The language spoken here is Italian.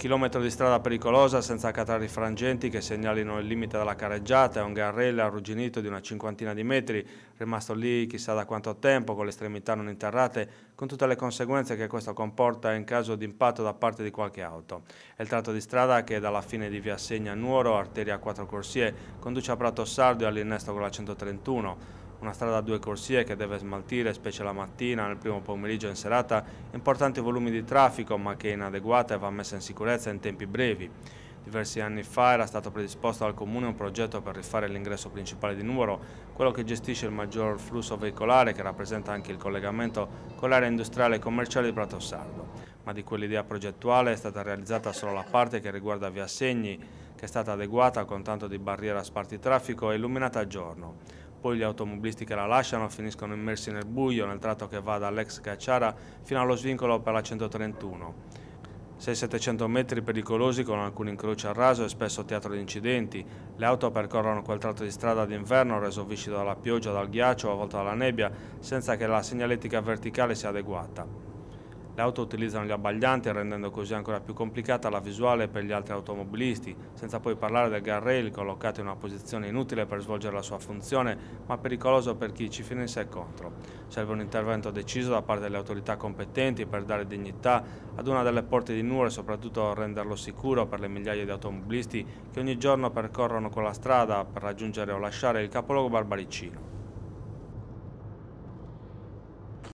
chilometro di strada pericolosa senza accattare frangenti che segnalino il limite della carreggiata e un garrella arrugginito di una cinquantina di metri, rimasto lì chissà da quanto tempo, con le estremità non interrate, con tutte le conseguenze che questo comporta in caso di impatto da parte di qualche auto. È il tratto di strada che dalla fine di via Segna Nuoro, arteria a quattro corsie, conduce a Prato Sardo e all'innesto con la 131 una strada a due corsie che deve smaltire, specie la mattina, nel primo pomeriggio e in serata, importanti volumi di traffico ma che è inadeguata e va messa in sicurezza in tempi brevi. Diversi anni fa era stato predisposto dal Comune un progetto per rifare l'ingresso principale di Nuoro, quello che gestisce il maggior flusso veicolare che rappresenta anche il collegamento con l'area industriale e commerciale di Pratosardo. Ma di quell'idea progettuale è stata realizzata solo la parte che riguarda Via Segni, che è stata adeguata con tanto di barriera a sparti traffico e illuminata a giorno poi gli automobilisti che la lasciano finiscono immersi nel buio nel tratto che va dall'ex Cacciara fino allo svincolo per la 131. 6-700 metri pericolosi con alcuni incroci a raso e spesso teatro di incidenti, le auto percorrono quel tratto di strada d'inverno reso viscido dalla pioggia, dal ghiaccio o a volte dalla nebbia senza che la segnaletica verticale sia adeguata. Le auto utilizzano gli abbaglianti rendendo così ancora più complicata la visuale per gli altri automobilisti, senza poi parlare del guardrail collocato in una posizione inutile per svolgere la sua funzione, ma pericoloso per chi ci finisse contro. Serve un intervento deciso da parte delle autorità competenti per dare dignità ad una delle porte di Nuoro e soprattutto renderlo sicuro per le migliaia di automobilisti che ogni giorno percorrono quella strada per raggiungere o lasciare il capoluogo barbaricino.